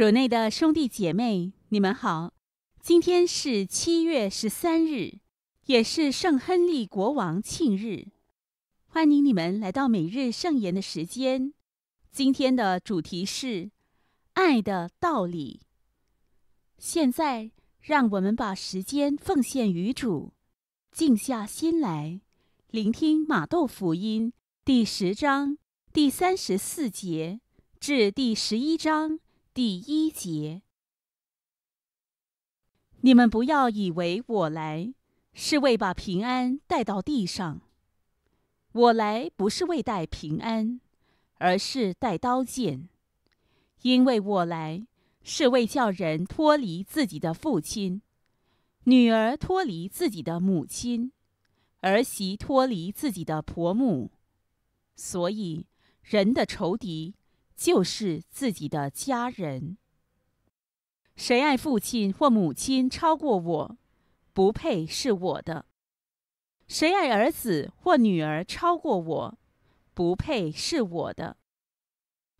主内的兄弟姐妹，你们好！今天是七月十三日，也是圣亨利国王庆日。欢迎你们来到每日圣言的时间。今天的主题是爱的道理。现在，让我们把时间奉献于主，静下心来，聆听马豆福音第十章第三十四节至第十一章。第一节，你们不要以为我来是为把平安带到地上。我来不是为带平安，而是带刀剑，因为我来是为叫人脱离自己的父亲，女儿脱离自己的母亲，儿媳脱离自己的婆母，所以人的仇敌。就是自己的家人。谁爱父亲或母亲超过我，不配是我的；谁爱儿子或女儿超过我，不配是我的；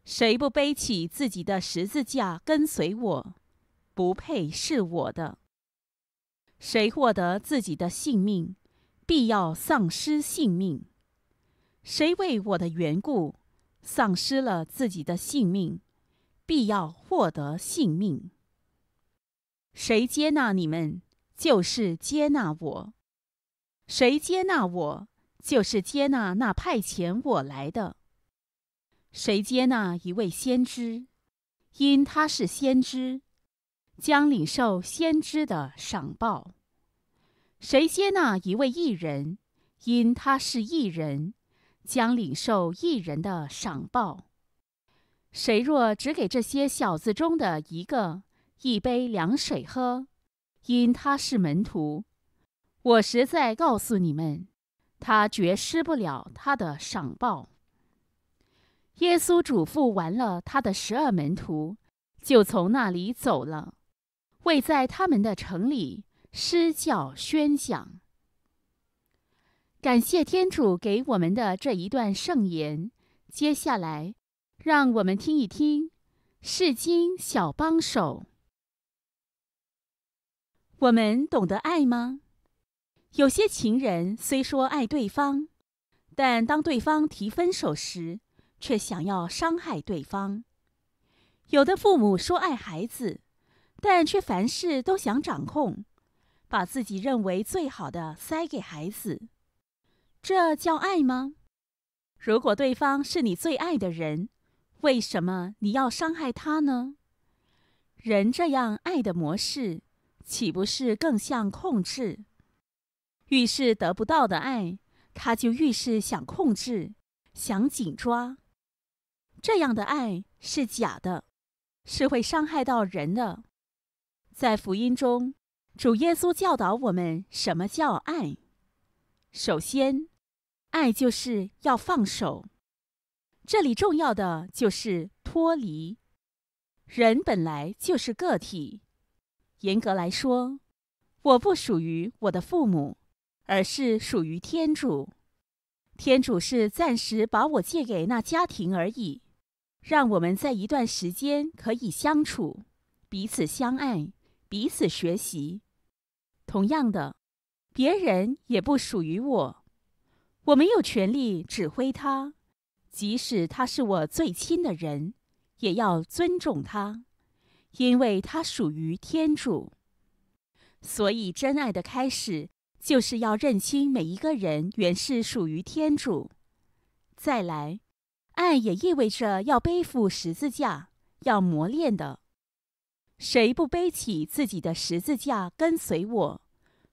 谁不背起自己的十字架跟随我，不配是我的；谁获得自己的性命，必要丧失性命；谁为我的缘故。丧失了自己的性命，必要获得性命。谁接纳你们，就是接纳我；谁接纳我，就是接纳那派遣我来的。谁接纳一位先知，因他是先知，将领受先知的赏报。谁接纳一位异人，因他是异人。将领受一人的赏报。谁若只给这些小子中的一个一杯凉水喝，因他是门徒，我实在告诉你们，他绝失不了他的赏报。耶稣嘱咐完了他的十二门徒，就从那里走了，为在他们的城里施教宣讲。感谢天主给我们的这一段圣言。接下来，让我们听一听《世经小帮手》。我们懂得爱吗？有些情人虽说爱对方，但当对方提分手时，却想要伤害对方。有的父母说爱孩子，但却凡事都想掌控，把自己认为最好的塞给孩子。这叫爱吗？如果对方是你最爱的人，为什么你要伤害他呢？人这样爱的模式，岂不是更像控制？遇事得不到的爱，他就遇事想控制，想紧抓。这样的爱是假的，是会伤害到人的。在福音中，主耶稣教导我们什么叫爱。首先。爱就是要放手，这里重要的就是脱离。人本来就是个体，严格来说，我不属于我的父母，而是属于天主。天主是暂时把我借给那家庭而已，让我们在一段时间可以相处，彼此相爱，彼此学习。同样的，别人也不属于我。我没有权利指挥他，即使他是我最亲的人，也要尊重他，因为他属于天主。所以，真爱的开始就是要认清每一个人原是属于天主。再来，爱也意味着要背负十字架，要磨练的。谁不背起自己的十字架跟随我，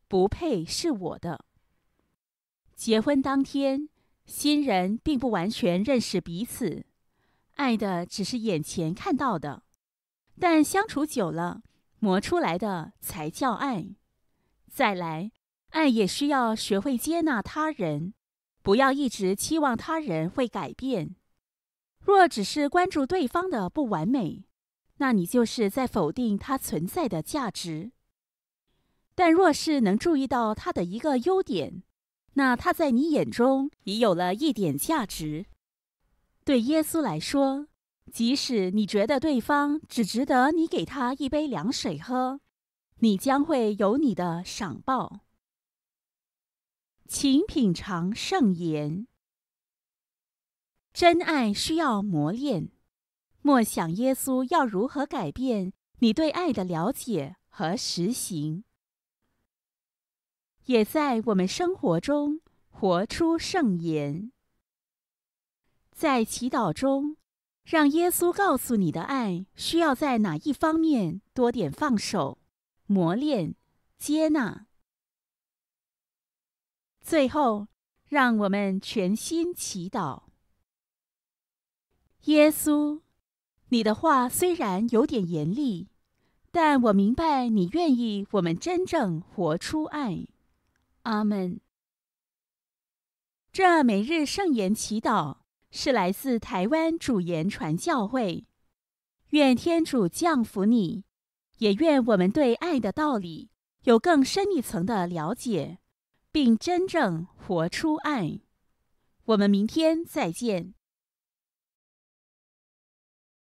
不配是我的。结婚当天，新人并不完全认识彼此，爱的只是眼前看到的。但相处久了，磨出来的才叫爱。再来，爱也需要学会接纳他人，不要一直期望他人会改变。若只是关注对方的不完美，那你就是在否定他存在的价值。但若是能注意到他的一个优点，那他在你眼中已有了一点价值。对耶稣来说，即使你觉得对方只值得你给他一杯凉水喝，你将会有你的赏报。请品尝圣言。真爱需要磨练。莫想耶稣要如何改变你对爱的了解和实行。也在我们生活中活出圣言，在祈祷中，让耶稣告诉你的爱需要在哪一方面多点放手、磨练、接纳。最后，让我们全心祈祷：耶稣，你的话虽然有点严厉，但我明白你愿意我们真正活出爱。阿门。这每日圣言祈祷是来自台湾主言传教会。愿天主降福你，也愿我们对爱的道理有更深一层的了解，并真正活出爱。我们明天再见。